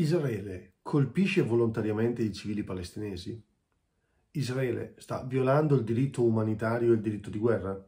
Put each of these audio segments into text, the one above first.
Israele colpisce volontariamente i civili palestinesi? Israele sta violando il diritto umanitario e il diritto di guerra?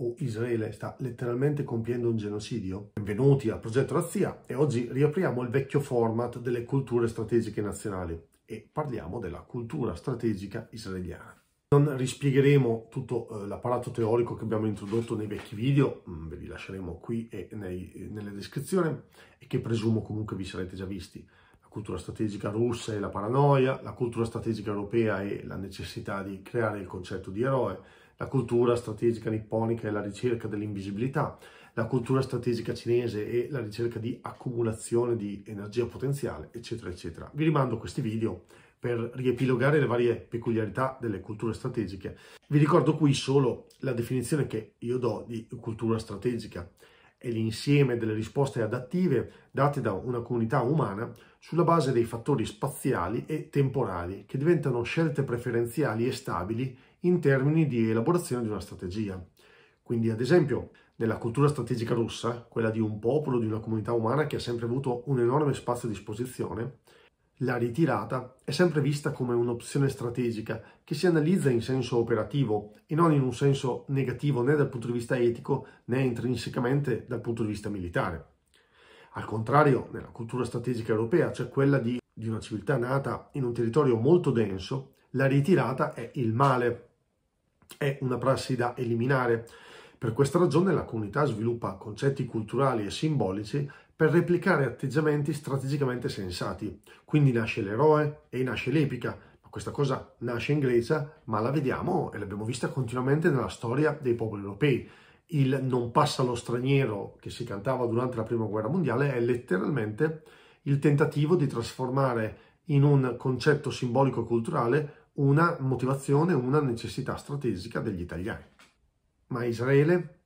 O Israele sta letteralmente compiendo un genocidio? Benvenuti al Progetto Razzia e oggi riapriamo il vecchio format delle culture strategiche nazionali e parliamo della cultura strategica israeliana. Non rispiegheremo tutto eh, l'apparato teorico che abbiamo introdotto nei vecchi video, mm, ve li lasceremo qui e nei, nelle descrizioni e che presumo comunque vi sarete già visti. La cultura strategica russa e la paranoia, la cultura strategica europea e la necessità di creare il concetto di eroe, la cultura strategica nipponica e la ricerca dell'invisibilità, la cultura strategica cinese e la ricerca di accumulazione di energia potenziale, eccetera, eccetera. Vi rimando questi video per riepilogare le varie peculiarità delle culture strategiche. Vi ricordo qui solo la definizione che io do di cultura strategica è l'insieme delle risposte adattive date da una comunità umana sulla base dei fattori spaziali e temporali che diventano scelte preferenziali e stabili in termini di elaborazione di una strategia. Quindi, ad esempio, nella cultura strategica russa, quella di un popolo, di una comunità umana che ha sempre avuto un enorme spazio a disposizione, la ritirata è sempre vista come un'opzione strategica che si analizza in senso operativo e non in un senso negativo né dal punto di vista etico né intrinsecamente dal punto di vista militare. Al contrario, nella cultura strategica europea, cioè quella di, di una civiltà nata in un territorio molto denso, la ritirata è il male, è una prassi da eliminare. Per questa ragione la comunità sviluppa concetti culturali e simbolici per replicare atteggiamenti strategicamente sensati. Quindi nasce l'eroe e nasce l'epica. Ma questa cosa nasce in Grecia, ma la vediamo e l'abbiamo vista continuamente nella storia dei popoli europei il non passa lo straniero che si cantava durante la prima guerra mondiale è letteralmente il tentativo di trasformare in un concetto simbolico culturale una motivazione, una necessità strategica degli italiani. Ma Israele?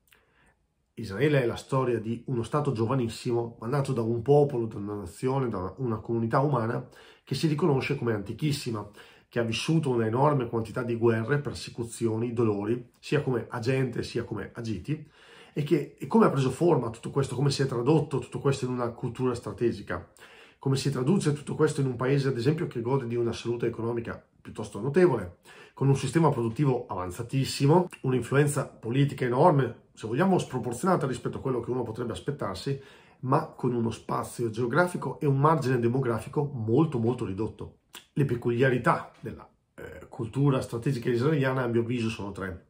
Israele è la storia di uno Stato giovanissimo, mandato da un popolo, da una nazione, da una comunità umana che si riconosce come antichissima che ha vissuto un'enorme quantità di guerre, persecuzioni, dolori, sia come agente sia come agiti, e, che, e come ha preso forma tutto questo, come si è tradotto tutto questo in una cultura strategica, come si traduce tutto questo in un paese, ad esempio, che gode di una salute economica piuttosto notevole, con un sistema produttivo avanzatissimo, un'influenza politica enorme, se vogliamo sproporzionata rispetto a quello che uno potrebbe aspettarsi, ma con uno spazio geografico e un margine demografico molto molto ridotto le peculiarità della eh, cultura strategica israeliana, a mio avviso, sono tre.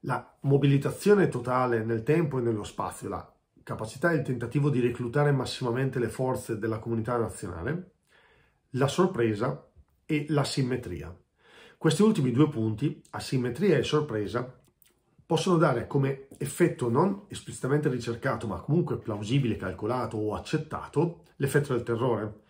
La mobilitazione totale nel tempo e nello spazio, la capacità e il tentativo di reclutare massimamente le forze della comunità nazionale, la sorpresa e l'asimmetria. Questi ultimi due punti, asimmetria e sorpresa, possono dare come effetto non esplicitamente ricercato, ma comunque plausibile, calcolato o accettato, l'effetto del terrore.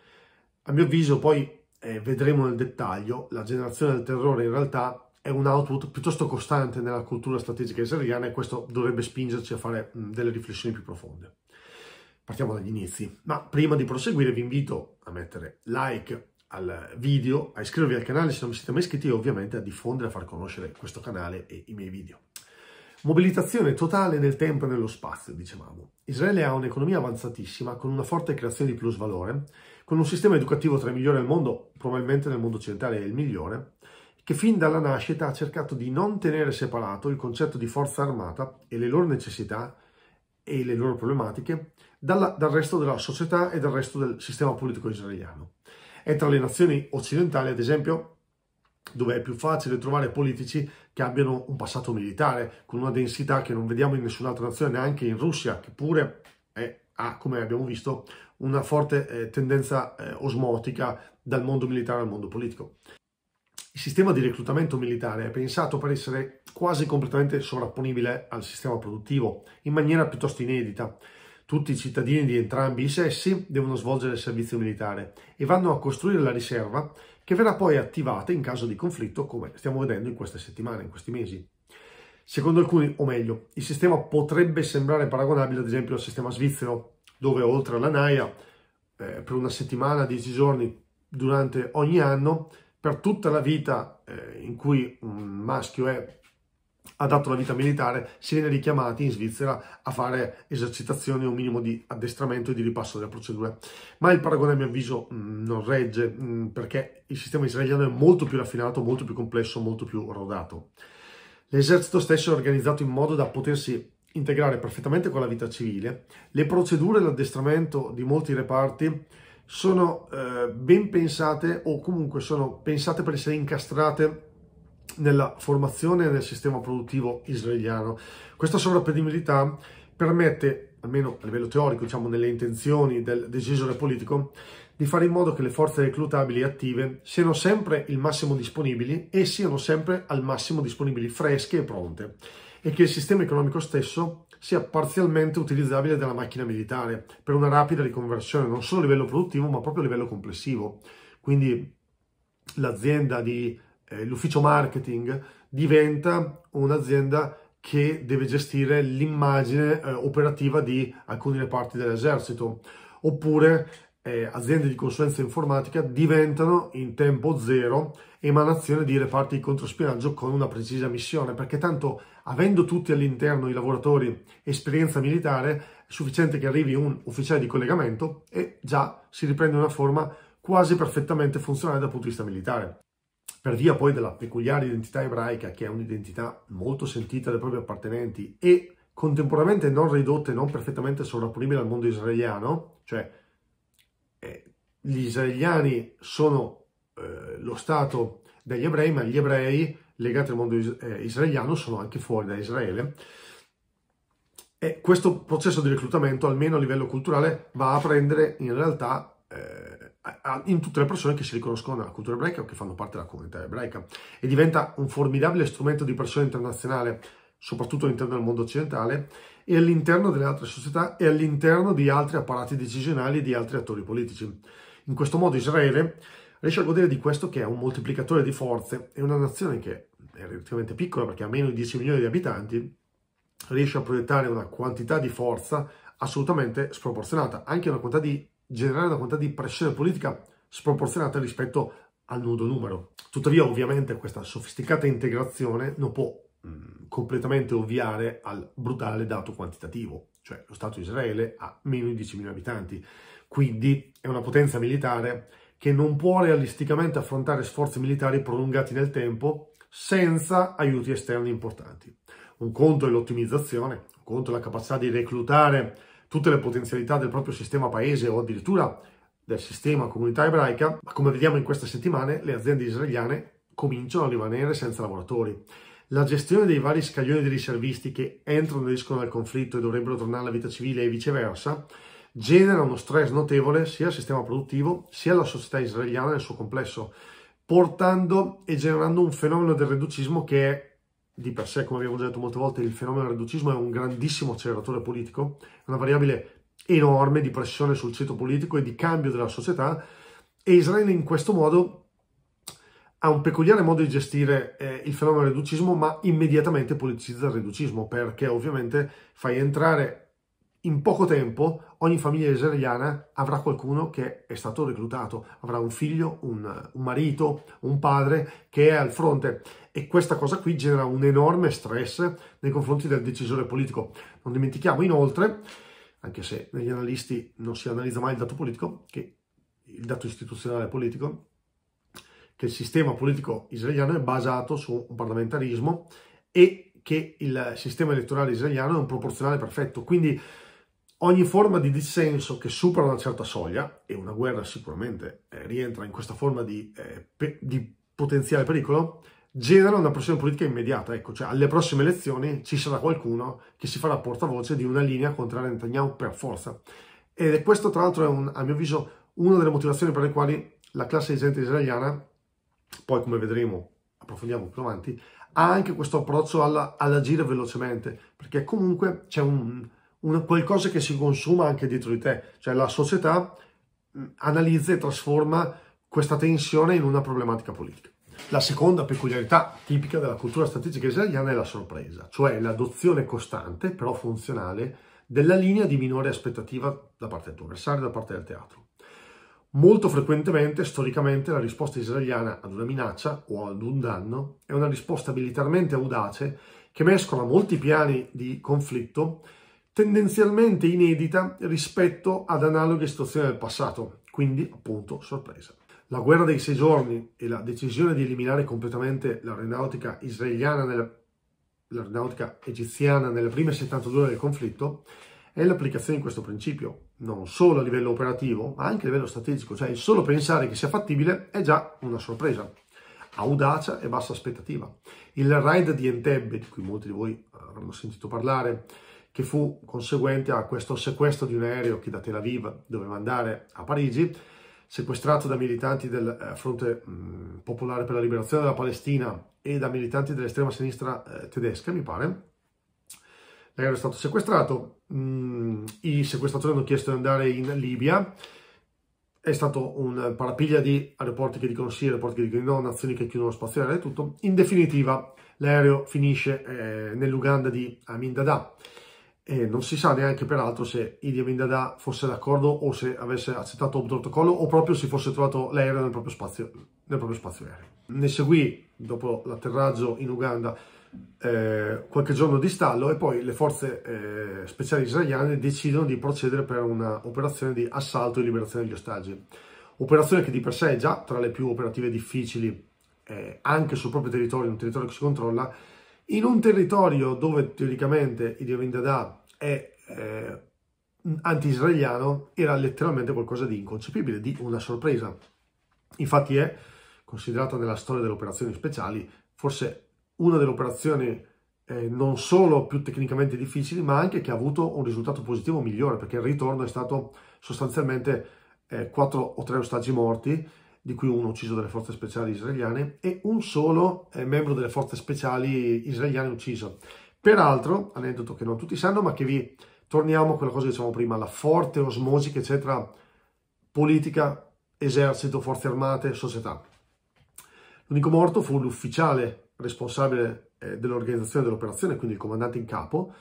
A mio avviso poi eh, vedremo nel dettaglio, la generazione del terrore in realtà è un output piuttosto costante nella cultura strategica israeliana e questo dovrebbe spingerci a fare mh, delle riflessioni più profonde. Partiamo dagli inizi, ma prima di proseguire vi invito a mettere like al video, a iscrivervi al canale se non vi siete mai iscritti e ovviamente a diffondere e far conoscere questo canale e i miei video. Mobilitazione totale nel tempo e nello spazio, dicevamo. Israele ha un'economia avanzatissima, con una forte creazione di plusvalore, con un sistema educativo tra i migliori al mondo probabilmente nel mondo occidentale è il migliore, che fin dalla nascita ha cercato di non tenere separato il concetto di forza armata e le loro necessità e le loro problematiche dalla, dal resto della società e dal resto del sistema politico israeliano. È tra le nazioni occidentali, ad esempio, dove è più facile trovare politici che abbiano un passato militare, con una densità che non vediamo in nessun'altra nazione, neanche in Russia, che pure è ha, come abbiamo visto, una forte eh, tendenza eh, osmotica dal mondo militare al mondo politico. Il sistema di reclutamento militare è pensato per essere quasi completamente sovrapponibile al sistema produttivo, in maniera piuttosto inedita. Tutti i cittadini di entrambi i sessi devono svolgere il servizio militare e vanno a costruire la riserva che verrà poi attivata in caso di conflitto, come stiamo vedendo in queste settimane, in questi mesi. Secondo alcuni, o meglio, il sistema potrebbe sembrare paragonabile ad esempio al sistema svizzero, dove oltre alla NAIA, eh, per una settimana, dieci giorni, durante ogni anno, per tutta la vita eh, in cui un maschio è adatto alla vita militare, si viene richiamati in Svizzera a fare esercitazioni o un minimo di addestramento e di ripasso delle procedure. Ma il paragone a mio avviso mm, non regge, mm, perché il sistema israeliano è molto più raffinato, molto più complesso, molto più rodato. L'esercito stesso è organizzato in modo da potersi integrare perfettamente con la vita civile. Le procedure e l'addestramento di molti reparti sono eh, ben pensate o comunque sono pensate per essere incastrate nella formazione e nel sistema produttivo israeliano. Questa sovrappedibilità permette, almeno a livello teorico, diciamo nelle intenzioni del decisore politico, di fare in modo che le forze reclutabili attive siano sempre il massimo disponibili e siano sempre al massimo disponibili fresche e pronte e che il sistema economico stesso sia parzialmente utilizzabile dalla macchina militare per una rapida riconversione non solo a livello produttivo ma proprio a livello complessivo. Quindi l'azienda di eh, l'ufficio marketing diventa un'azienda che deve gestire l'immagine eh, operativa di alcuni reparti dell'esercito oppure eh, aziende di consulenza informatica diventano in tempo zero emanazione di reparti di controspionaggio con una precisa missione, perché tanto avendo tutti all'interno i lavoratori esperienza militare, è sufficiente che arrivi un ufficiale di collegamento e già si riprende una forma quasi perfettamente funzionale dal punto di vista militare. Per via poi della peculiare identità ebraica, che è un'identità molto sentita dai propri appartenenti e contemporaneamente non ridotta e non perfettamente sovrapponibile al mondo israeliano, cioè eh, gli israeliani sono eh, lo Stato degli ebrei, ma gli ebrei legati al mondo is eh, israeliano sono anche fuori da Israele. E questo processo di reclutamento, almeno a livello culturale, va a prendere in realtà eh, in tutte le persone che si riconoscono nella cultura ebraica o che fanno parte della comunità ebraica e diventa un formidabile strumento di pressione internazionale, soprattutto all'interno del mondo occidentale, e all'interno delle altre società e all'interno di altri apparati decisionali e di altri attori politici. In questo modo Israele riesce a godere di questo che è un moltiplicatore di forze e una nazione che è relativamente piccola perché ha meno di 10 milioni di abitanti, riesce a proiettare una quantità di forza assolutamente sproporzionata, anche una quantità di generare una quantità di pressione politica sproporzionata rispetto al nudo numero. Tuttavia, ovviamente, questa sofisticata integrazione non può completamente ovviare al brutale dato quantitativo, cioè lo Stato di Israele ha meno di 10.000 abitanti, quindi è una potenza militare che non può realisticamente affrontare sforzi militari prolungati nel tempo senza aiuti esterni importanti. Un conto è l'ottimizzazione, un conto è la capacità di reclutare tutte le potenzialità del proprio sistema paese o addirittura del sistema comunità ebraica, ma come vediamo in queste settimane le aziende israeliane cominciano a rimanere senza lavoratori la gestione dei vari scaglioni di riservisti che entrano e escono dal conflitto e dovrebbero tornare alla vita civile e viceversa, genera uno stress notevole sia al sistema produttivo sia alla società israeliana nel suo complesso, portando e generando un fenomeno del reducismo che è di per sé, come abbiamo già detto molte volte, il fenomeno del reducismo è un grandissimo acceleratore politico, una variabile enorme di pressione sul ceto politico e di cambio della società e Israele in questo modo ha un peculiare modo di gestire eh, il fenomeno del reducismo, ma immediatamente politicizza il reducismo, perché ovviamente fai entrare in poco tempo ogni famiglia israeliana avrà qualcuno che è stato reclutato, avrà un figlio, un, un, marito, un padre che è al fronte e questa cosa qui genera un enorme stress nei confronti del decisore politico. Non dimentichiamo inoltre, anche se negli analisti non si analizza mai il dato politico, che il dato istituzionale politico, che il sistema politico israeliano è basato su un parlamentarismo e che il sistema elettorale israeliano è un proporzionale perfetto. Quindi ogni forma di dissenso che supera una certa soglia, e una guerra sicuramente eh, rientra in questa forma di, eh, pe- di, potenziale pericolo, genera una pressione politica immediata. Ecco, cioè alle prossime elezioni ci sarà qualcuno che si farà portavoce di una linea contro Netanyahu per forza. Ed è questo, tra l'altro, un, a mio avviso, una delle motivazioni per le quali la classe dirigente israeliana poi come vedremo approfondiamo più avanti, ha anche questo approccio alla, all'agire velocemente, perché comunque c'è un, un, qualcosa che si consuma anche dietro di te, cioè la società mm, analizza e trasforma questa tensione in una problematica politica. La seconda peculiarità tipica della cultura strategica israeliana è la sorpresa, cioè l'adozione costante, però funzionale, della linea di minore aspettativa da parte del tuo avversario, da parte del teatro. Molto frequentemente, storicamente, la risposta israeliana ad una minaccia o ad un danno è una risposta militarmente audace che mescola molti piani di conflitto tendenzialmente inedita rispetto ad analoghe situazioni del passato, quindi appunto sorpresa. La guerra dei sei giorni e la decisione di eliminare completamente l'aeronautica israeliana nella, l'aeronautica egiziana nelle prime 72 ore del conflitto è l'applicazione di questo principio, non solo a livello operativo, ma anche a livello strategico, cioè il solo pensare che sia fattibile è già una sorpresa. Audacia e bassa aspettativa. Il raid di Entebbe, di cui molti di voi avranno sentito parlare, che fu conseguente a questo sequestro di un aereo che da Tel Aviv doveva andare a Parigi, sequestrato da militanti del eh, Fronte mm, Popolare per la Liberazione della Palestina e da militanti dell'estrema sinistra eh, tedesca, mi pare, era stato sequestrato, mm, i sequestratori hanno chiesto di andare in Libia, è stato un parapiglia di aeroporti che dicono sì, aeroporti che dicono no, nazioni che chiudono lo spazio aereo e tutto. In definitiva l'aereo finisce eh, nell'Uganda di Amin Dada. E non si sa neanche peraltro se Idi Amin Dada fosse d'accordo o se avesse accettato il protocollo o proprio si fosse trovato l'aereo nel nel proprio spazio aereo. Ne seguì, dopo l'atterraggio in Uganda, eh, qualche giorno di stallo e poi le forze eh, speciali israeliane decidono di procedere per un'operazione di assalto e liberazione degli ostaggi. Operazione che di per sé è già tra le più operative difficili eh, anche sul proprio territorio, un territorio che si controlla, in un territorio dove teoricamente il Dio Dada è eh, anti-israeliano, era letteralmente qualcosa di inconcepibile, di una sorpresa. Infatti è considerata nella storia delle operazioni speciali forse una delle operazioni eh, non solo più tecnicamente difficili, ma anche che ha avuto un risultato positivo migliore, perché il ritorno è stato sostanzialmente eh, 4 o 3 ostaggi morti, di cui uno ucciso dalle forze speciali israeliane, e un solo eh, membro delle forze speciali israeliane ucciso. Peraltro, aneddoto che non tutti sanno, ma che vi torniamo a quella cosa che dicevamo prima, la forte osmosi che c'è tra politica, esercito, forze armate, società. L'unico morto fu l'ufficiale responsabile eh, dell'organizzazione dell'operazione, quindi il comandante in capo,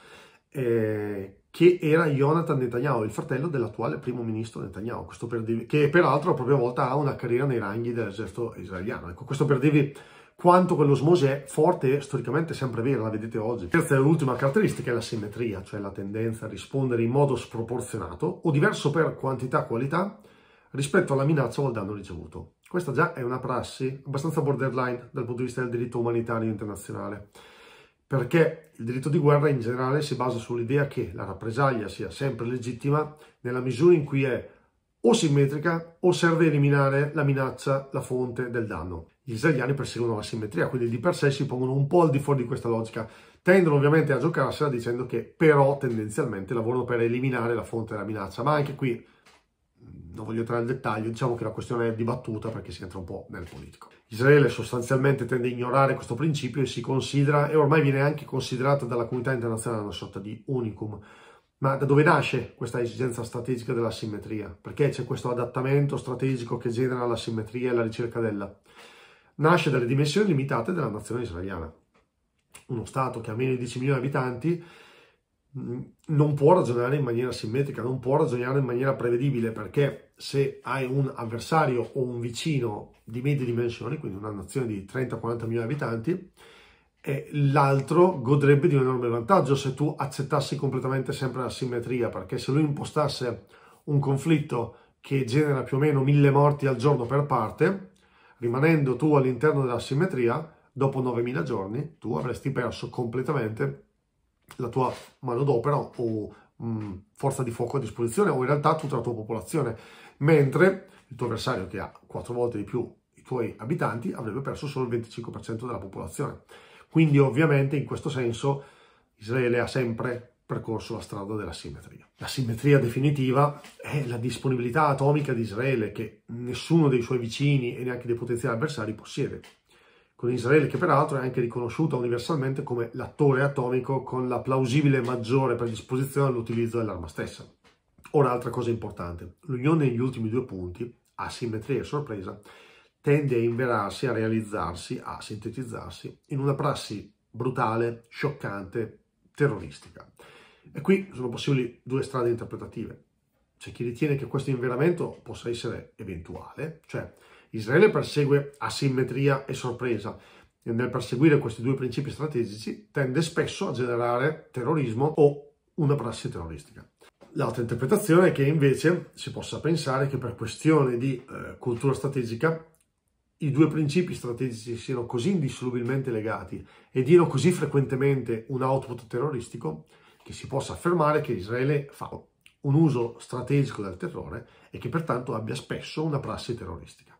eh, che era Jonathan Netanyahu, il fratello dell'attuale primo ministro Netanyahu, per dirvi, che peraltro a propria volta ha una carriera nei ranghi dell'esercito israeliano. Ecco, questo per dirvi quanto quell'osmosi è forte e storicamente sempre vera, la vedete oggi. Terza e ultima caratteristica è la simmetria, cioè la tendenza a rispondere in modo sproporzionato o diverso per quantità e qualità rispetto alla minaccia o al danno ricevuto. Questa già è una prassi abbastanza borderline dal punto di vista del diritto umanitario internazionale, perché il diritto di guerra in generale si basa sull'idea che la rappresaglia sia sempre legittima nella misura in cui è o simmetrica o serve a eliminare la minaccia, la fonte del danno. Gli israeliani perseguono la simmetria, quindi di per sé si pongono un po' al di fuori di questa logica. Tendono ovviamente a giocarsela dicendo che però tendenzialmente lavorano per eliminare la fonte della minaccia, ma anche qui non voglio entrare nel dettaglio, diciamo che la questione è dibattuta perché si entra un po' nel politico. Israele sostanzialmente tende a ignorare questo principio e si considera, e ormai viene anche considerata dalla comunità internazionale una sorta di unicum. Ma da dove nasce questa esigenza strategica della simmetria? Perché c'è questo adattamento strategico che genera la simmetria e la ricerca della? Nasce dalle dimensioni limitate della nazione israeliana. Uno Stato che ha meno di 10 milioni di abitanti non può ragionare in maniera simmetrica, non può ragionare in maniera prevedibile perché se hai un avversario o un vicino di medie dimensioni, quindi una nazione di 30-40 milioni di abitanti, l'altro godrebbe di un enorme vantaggio se tu accettassi completamente sempre la simmetria, perché se lui impostasse un conflitto che genera più o meno mille morti al giorno per parte, rimanendo tu all'interno della simmetria, dopo 9.000 giorni tu avresti perso completamente la tua manodopera o mh, mm, forza di fuoco a disposizione o in realtà tutta la tua popolazione, mentre il tuo avversario che ha quattro volte di più i tuoi abitanti avrebbe perso solo il 25% della popolazione. Quindi ovviamente in questo senso Israele ha sempre percorso la strada della simmetria. La simmetria definitiva è la disponibilità atomica di Israele che nessuno dei suoi vicini e neanche dei potenziali avversari possiede con Israele, che peraltro è anche riconosciuta universalmente come l'attore atomico con la plausibile maggiore predisposizione all'utilizzo dell'arma stessa. Ora, altra cosa importante, l'unione negli ultimi due punti, asimmetria e sorpresa, tende a inverarsi, a realizzarsi, a sintetizzarsi in una prassi brutale, scioccante, terroristica. E qui sono possibili due strade interpretative. C'è chi ritiene che questo inveramento possa essere eventuale, cioè Israele persegue asimmetria e sorpresa e nel perseguire questi due principi strategici tende spesso a generare terrorismo o una prassi terroristica. L'altra interpretazione è che invece si possa pensare che per questione di eh, cultura strategica i due principi strategici siano così indissolubilmente legati e diano così frequentemente un output terroristico che si possa affermare che Israele fa un uso strategico del terrore e che pertanto abbia spesso una prassi terroristica.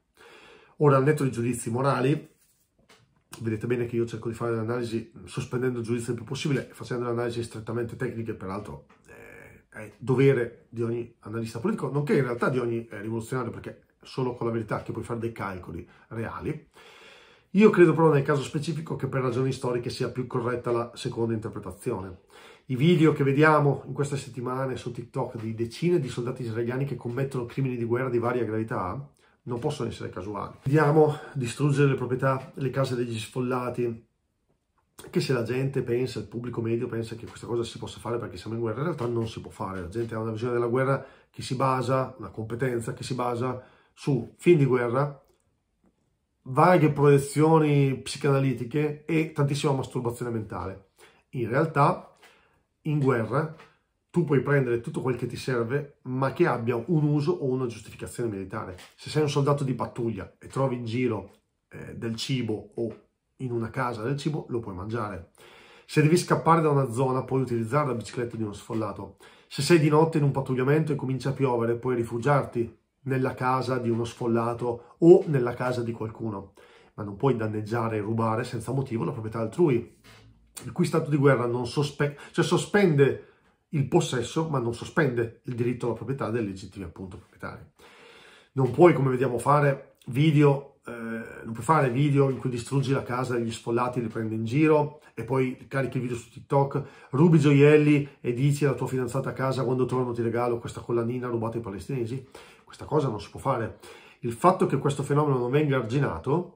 Ora, al netto dei giudizi morali, vedete bene che io cerco di fare l'analisi sospendendo il giudizio il più possibile, facendo le analisi strettamente tecniche, peraltro eh, è dovere di ogni analista politico, nonché in realtà di ogni eh, rivoluzionario, perché solo con la verità che puoi fare dei calcoli reali. Io credo però nel caso specifico che per ragioni storiche sia più corretta la seconda interpretazione. I video che vediamo in queste settimane su TikTok di decine di soldati israeliani che commettono crimini di guerra di varia gravità non possono essere casuali. Vediamo distruggere le proprietà, le case degli sfollati, che se la gente pensa, il pubblico medio pensa che questa cosa si possa fare perché siamo in guerra, in realtà non si può fare. La gente ha una visione della guerra che si basa, una competenza che si basa su film di guerra, varie proiezioni psicanalitiche e tantissima masturbazione mentale. In realtà, in guerra, tu puoi prendere tutto quel che ti serve, ma che abbia un uso o una giustificazione militare. Se sei un soldato di pattuglia e trovi in giro eh, del cibo o in una casa del cibo, lo puoi mangiare. Se devi scappare da una zona, puoi utilizzare la bicicletta di uno sfollato. Se sei di notte in un pattugliamento e comincia a piovere, puoi rifugiarti nella casa di uno sfollato o nella casa di qualcuno, ma non puoi danneggiare e rubare senza motivo la proprietà altrui, il cui stato di guerra non sospe- cioè sospende il possesso, ma non sospende il diritto alla proprietà del legittimo appunto proprietario. Non puoi, come vediamo, fare video, eh, non puoi fare video in cui distruggi la casa degli sfollati, li prendi in giro e poi carichi il video su TikTok, rubi gioielli e dici alla tua fidanzata a casa quando trovano ti regalo questa collanina rubata ai palestinesi. Questa cosa non si può fare. Il fatto che questo fenomeno non venga arginato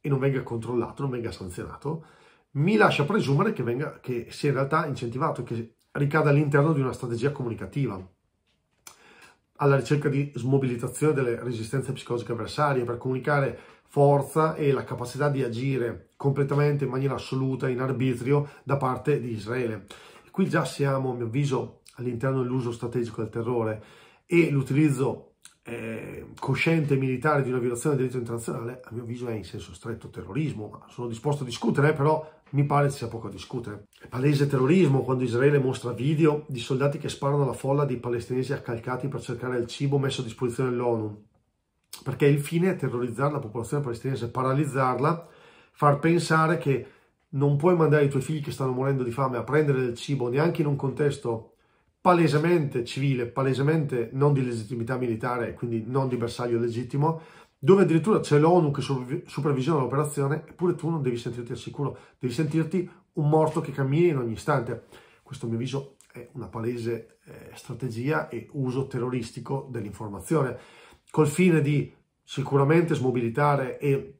e non venga controllato, non venga sanzionato, mi lascia presumere che, venga, che sia in realtà incentivato, che ricade all'interno di una strategia comunicativa alla ricerca di smobilitazione delle resistenze psicologiche avversarie per comunicare forza e la capacità di agire completamente in maniera assoluta, in arbitrio, da parte di Israele. E qui già siamo, a mio avviso, all'interno dell'uso strategico del terrore e l'utilizzo eh, cosciente militare di una violazione del diritto internazionale, a mio avviso, è in senso stretto terrorismo. Sono disposto a discutere, però mi pare ci sia poco a discutere. È palese terrorismo quando Israele mostra video di soldati che sparano alla folla di palestinesi accalcati per cercare il cibo messo a disposizione dell'ONU, perché il fine è terrorizzare la popolazione palestinese, paralizzarla, far pensare che non puoi mandare i tuoi figli che stanno morendo di fame a prendere del cibo neanche in un contesto palesemente civile, palesemente non di legittimità militare, quindi non di bersaglio legittimo, dove addirittura c'è l'ONU che supervisiona l'operazione, eppure tu non devi sentirti al sicuro, devi sentirti un morto che cammini in ogni istante. Questo a mio avviso è una palese eh, strategia e uso terroristico dell'informazione, col fine di sicuramente smobilitare e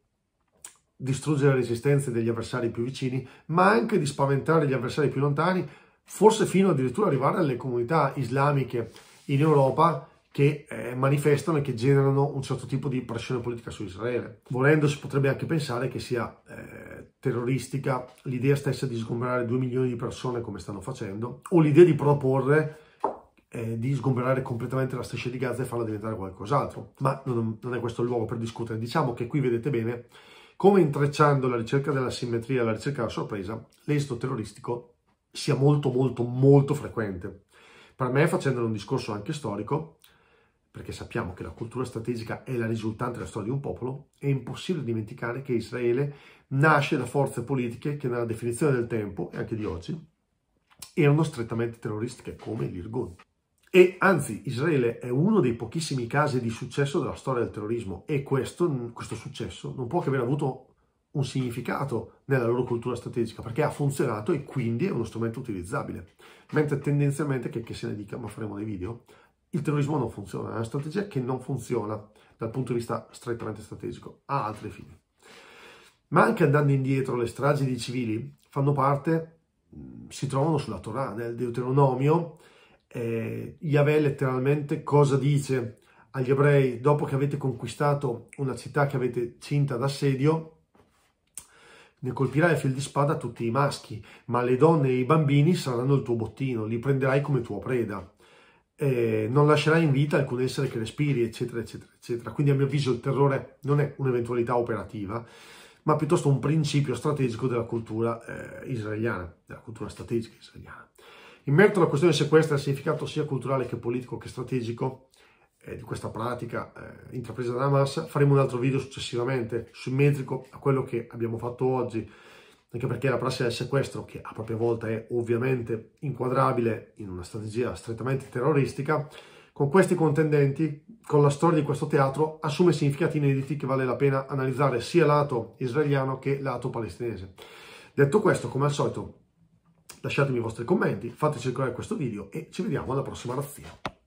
distruggere le resistenze degli avversari più vicini, ma anche di spaventare gli avversari più lontani, forse fino addirittura arrivare alle comunità islamiche in Europa, che eh, manifestano e che generano un certo tipo di pressione politica su Israele. Volendo si potrebbe anche pensare che sia eh, terroristica l'idea stessa di sgomberare 2 milioni di persone come stanno facendo o l'idea di proporre eh, di sgomberare completamente la striscia di Gaza e farla diventare qualcos'altro. Ma non, non è questo il luogo per discutere. Diciamo che qui vedete bene come intrecciando la ricerca della simmetria e la ricerca della sorpresa, l'esito terroristico sia molto molto molto frequente. Per me, facendone un discorso anche storico, perché sappiamo che la cultura strategica è la risultante della storia di un popolo, è impossibile dimenticare che Israele nasce da forze politiche che nella definizione del tempo, e anche di oggi, erano strettamente terroristiche, come l'Irgun. E anzi, Israele è uno dei pochissimi casi di successo della storia del terrorismo e questo, questo successo non può che aver avuto un significato nella loro cultura strategica perché ha funzionato e quindi è uno strumento utilizzabile. Mentre tendenzialmente, che, che se ne dica, ma faremo dei video, il terrorismo non funziona, è una strategia che non funziona dal punto di vista strettamente strategico, ha altri fini. Ma anche andando indietro, le stragi di civili fanno parte, mm, si trovano sulla Torah, nel Deuteronomio, eh, Yahweh letteralmente cosa dice agli ebrei dopo che avete conquistato una città che avete cinta d'assedio, ne colpirai a fil di spada tutti i maschi, ma le donne e i bambini saranno il tuo bottino, li prenderai come tua preda eh, non lascerà in vita alcun essere che respiri, eccetera, eccetera, eccetera. Quindi a mio avviso il terrore non è un'eventualità operativa, ma piuttosto un principio strategico della cultura eh, israeliana, della cultura strategica israeliana. In merito alla questione se questo è il significato sia culturale che politico che strategico eh, di questa pratica eh, intrapresa da Hamas, faremo un altro video successivamente, simmetrico a quello che abbiamo fatto oggi, anche perché la prassi del sequestro, che a propria volta è ovviamente inquadrabile in una strategia strettamente terroristica, con questi contendenti, con la storia di questo teatro, assume significati inediti che vale la pena analizzare sia lato israeliano che lato palestinese. Detto questo, come al solito, lasciatemi i vostri commenti, fate circolare questo video e ci vediamo alla prossima razzia.